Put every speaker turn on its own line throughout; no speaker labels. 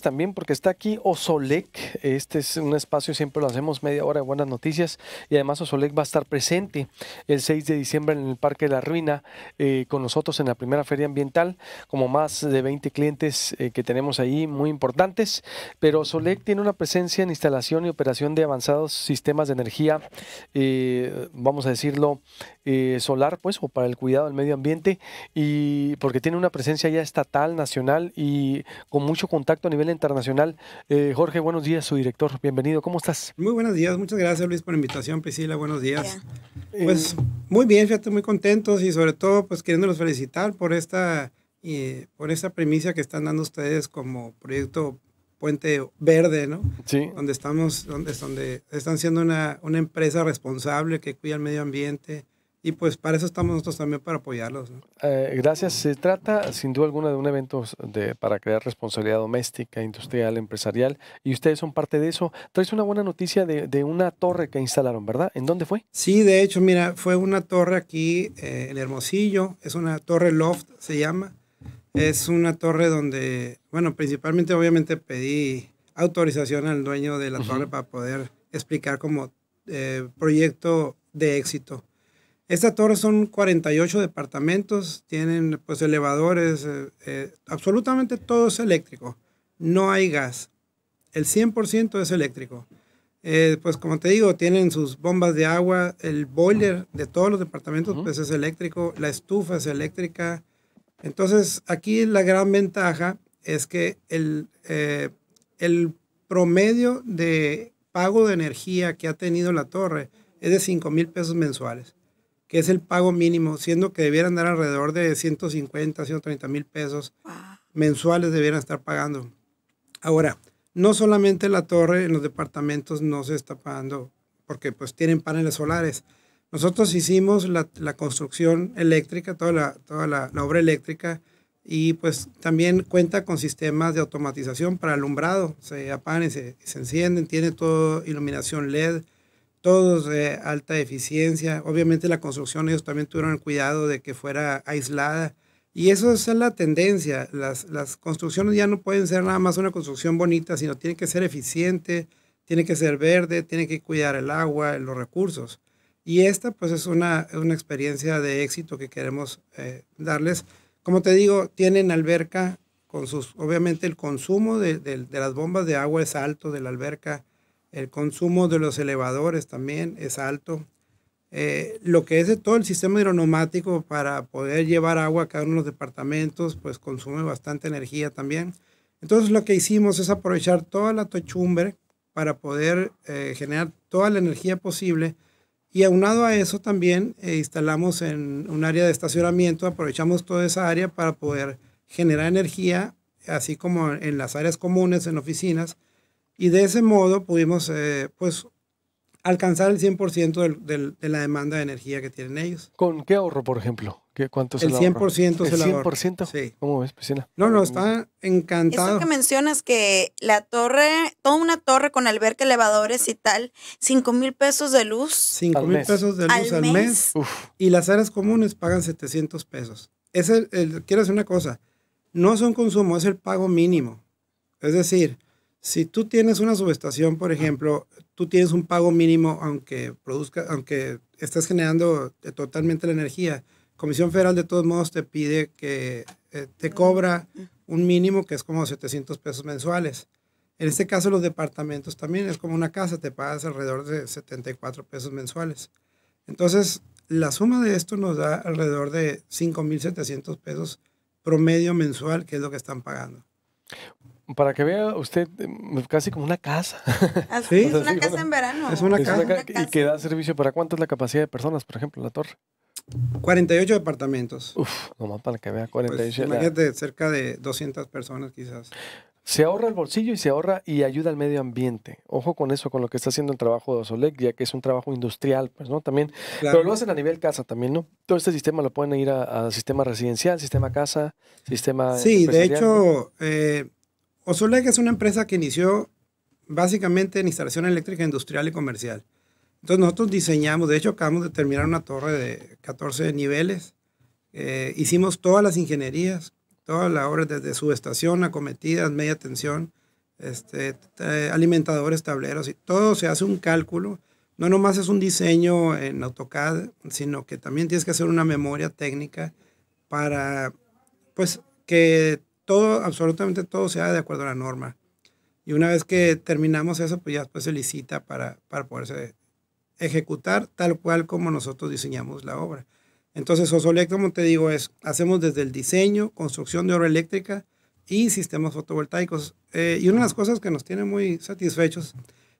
también, porque está aquí Osolec. Este es un espacio, siempre lo hacemos media hora de buenas noticias. Y además Osolec va a estar presente el 6 de diciembre en el Parque de la Ruina eh, con nosotros en la primera feria ambiental, como más de 20 clientes eh, que tenemos ahí muy importantes. Pero Osolec tiene una presencia en instalación y operación de avanzados sistemas de energía, eh, vamos a decirlo, solar, pues, o para el cuidado del medio ambiente. Y porque tiene una presencia ya estatal, nacional y con mucho contacto nivel internacional. Eh, Jorge, buenos días, su director. Bienvenido. ¿Cómo estás?
Muy buenos días. Muchas gracias, Luis, por la invitación. Priscila, buenos días. Pues muy bien, fíjate, muy contentos y sobre todo, pues queriéndolos felicitar por esta, eh, por esta premisa que están dando ustedes como proyecto Puente Verde, ¿no? Sí. Donde estamos, donde, donde están siendo una, una empresa responsable que cuida el medio ambiente, y pues para eso estamos nosotros también, para apoyarlos.
Eh, gracias. Se trata sin duda alguna de un evento de, para crear responsabilidad doméstica, industrial, empresarial, y ustedes son parte de eso. Traes una buena noticia de, una torre que instalaron, ¿verdad? ¿En dónde fue?
Sí, de hecho, mira, fue una torre aquí el eh, Hermosillo, es una torre loft, se llama. Es una torre donde, bueno, principalmente obviamente pedí autorización al dueño de la torre para poder explicar como eh, proyecto de éxito. Esta torre son 48 departamentos, tienen pues elevadores, eh, eh, absolutamente todo es eléctrico, no hay gas, el 100% es eléctrico. Eh, pues como te digo, tienen sus bombas de agua, el boiler de todos los departamentos pues es eléctrico, la estufa es eléctrica. Entonces aquí la gran ventaja es que el, el promedio de pago de energía que ha tenido la torre es de 5 mil pesos mensuales que es el pago mínimo, siendo que debieran dar alrededor de 150, 130 mil pesos mensuales debieran estar pagando. Ahora, no solamente la torre en los departamentos no se está pagando porque pues tienen paneles solares. Nosotros hicimos la, construcción eléctrica, toda, la, toda la, obra eléctrica y pues también cuenta con sistemas de automatización para alumbrado. Se apagan se, y se encienden, tiene toda iluminación LED, todos de alta eficiencia. Obviamente la construcción ellos también tuvieron el cuidado de que fuera aislada. Y eso es la tendencia. Las, las construcciones ya no pueden ser nada más una construcción bonita, sino tiene que ser eficiente, tiene que ser verde, tiene que cuidar el agua, los recursos. Y esta pues es una, experiencia de éxito que queremos eh, darles. Como te digo, tienen alberca con sus, obviamente el consumo de, de las bombas de agua es alto de la alberca el consumo de los elevadores también es alto. Eh, lo que es de todo el sistema hidronomático para poder llevar agua a cada uno de los departamentos, pues consume bastante energía también. Entonces lo que hicimos es aprovechar toda la tochumbre para poder eh, generar toda la energía posible y aunado a eso también eh, instalamos en un área de estacionamiento, aprovechamos toda esa área para poder generar energía, así como en las áreas comunes, en oficinas, y de ese modo pudimos eh, pues, alcanzar el 100% del, de la demanda de energía que tienen ellos. ¿Con qué ahorro, por ejemplo? ¿Qué, ¿Cuánto es el 100% se ¿El
100%? Sí. ¿Cómo ves, piscina?
No, no, está encantado. Eso que mencionas
que la torre, toda una torre con alberca, elevadores y tal, 5 mil pesos
de luz. 5 mil pesos de luz al, mes. Y las áreas comunes pagan 700 pesos. Es quiero decir una cosa, no es un consumo, es el pago mínimo. Es decir, si tú tienes una subestación, por ejemplo, tú tienes un pago mínimo aunque produzca, aunque estés generando totalmente la energía. Comisión Federal de todos modos te pide que eh, te mm, cobra mm. un mínimo que es como 700 pesos mensuales. En este caso los departamentos también es como una casa, te pagas alrededor de 74 pesos mensuales. Entonces, la suma de esto nos da alrededor de 5.700 pesos promedio mensual, que es lo que están pagando para que vea usted mm, casi como una casa. Ah, ¿Sí? es una casa en verano. Es una, casa. Y
que da servicio para cuánto es la capacidad de personas, por ejemplo, la torre. 48 departamentos. Uf, nomás para que vea 48. Pues, de
cerca de 200 personas quizás.
Se ahorra el bolsillo y se ahorra y ayuda al medio ambiente. Ojo con eso, con lo que está haciendo el trabajo de Osolec, ya que es un trabajo industrial, pues, ¿no? También. Pero lo hacen a nivel casa también, ¿no? Todo este sistema lo pueden ir a, sistema residencial, sistema casa, sistema. Sí, de hecho,
eh, Osolec es una empresa que inició básicamente en instalación eléctrica industrial y comercial. Entonces nosotros diseñamos, de hecho acabamos de terminar una torre de 14 niveles, eh, hicimos todas las ingenierías, todas las obras desde subestación, acometidas, media tensión, este, alimentadores, tableros, y todo se hace un cálculo. No nomás es un diseño en AutoCAD, sino que también tienes que hacer una memoria técnica para, pues, que todo, absolutamente todo se de acuerdo a la norma. Y una vez que terminamos eso, pues ya después se licita para, poderse ejecutar tal cual como nosotros diseñamos la obra. Entonces, osoelectro como te digo, es, hacemos desde el diseño, construcción de obra eléctrica y sistemas fotovoltaicos. Eh, y una de las cosas que nos tiene muy satisfechos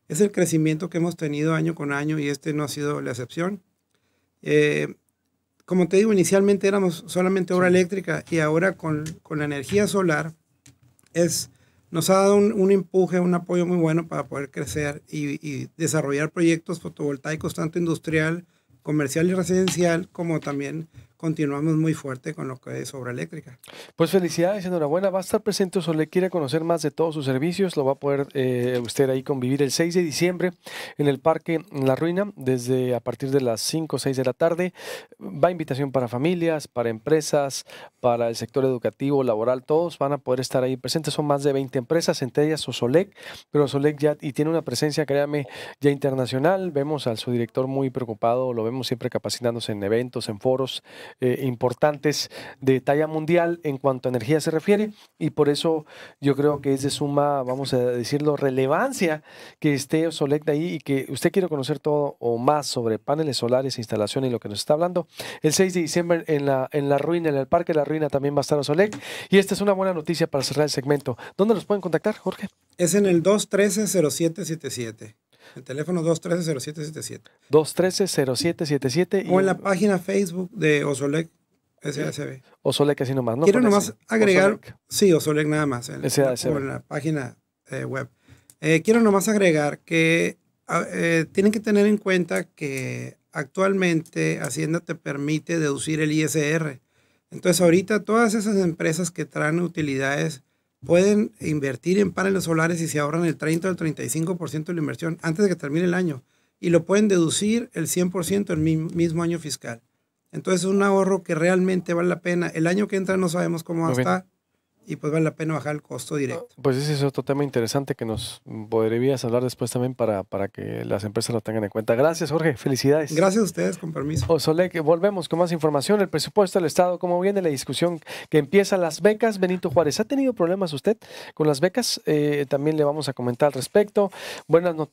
es el crecimiento que hemos tenido año con año y este no ha sido la excepción. Eh, como te digo, inicialmente éramos solamente obra eléctrica y ahora con, la energía solar es, nos ha dado un, empuje, un apoyo muy bueno para poder crecer y, y desarrollar proyectos fotovoltaicos, tanto industrial comercial y residencial, como también continuamos muy fuerte con lo que es obra eléctrica. Pues felicidades, enhorabuena. Va a estar presente o quiere conocer más de todos sus
servicios. Lo va a poder eh, usted ahí convivir el 6 de diciembre en el Parque La Ruina, desde a partir de las 5 o 6 de la tarde. Va invitación para familias, para empresas, para el sector educativo, laboral, todos van a poder estar ahí presentes. Son más de 20 empresas, entre ellas Osolec, pero Osolec ya y tiene una presencia, créame, ya internacional. Vemos al su director muy preocupado, lo vemos siempre capacitándose en eventos, en foros eh, importantes de talla mundial en cuanto a energía se refiere y por eso yo creo que es de suma, vamos a decirlo, relevancia que esté de ahí y que usted quiere conocer todo o más sobre paneles solares, instalación y lo que nos está hablando. El 6 de diciembre en la, en la ruina, en el Parque de la Ruina también va a estar Osolec y esta es una buena noticia para cerrar el segmento. ¿Dónde nos pueden contactar, Jorge?
Es en el 213-0777. El teléfono 213-0777.
213-0777. O en la
página Facebook de Osolec SASB. Osolec así nomás, ¿no? Quiero nomás agregar. Sí, Osolec nada más. En, O en la página eh, web. Eh, quiero nomás agregar que eh, tienen que tener en cuenta que actualmente Hacienda te permite deducir el ISR. Entonces, ahorita todas esas empresas que traen utilidades pueden invertir en paneles solares y se ahorran el 30 o el 35% de la inversión antes de que termine el año y lo pueden deducir el 100% en el mismo año fiscal. Entonces es un ahorro que realmente vale la pena. El año que entra no sabemos cómo va a estar, y pues vale la pena bajar el costo directo.
Pues ese es otro tema interesante que nos podrías hablar después también para, para que las empresas lo tengan en cuenta. Gracias, Jorge. Felicidades. Gracias a ustedes, con permiso. que oh, volvemos con más información. El presupuesto del Estado, cómo viene la discusión que empieza las becas. Benito Juárez, ¿ha tenido problemas usted con las becas? Eh, también le vamos a comentar al respecto. Buenas noticias.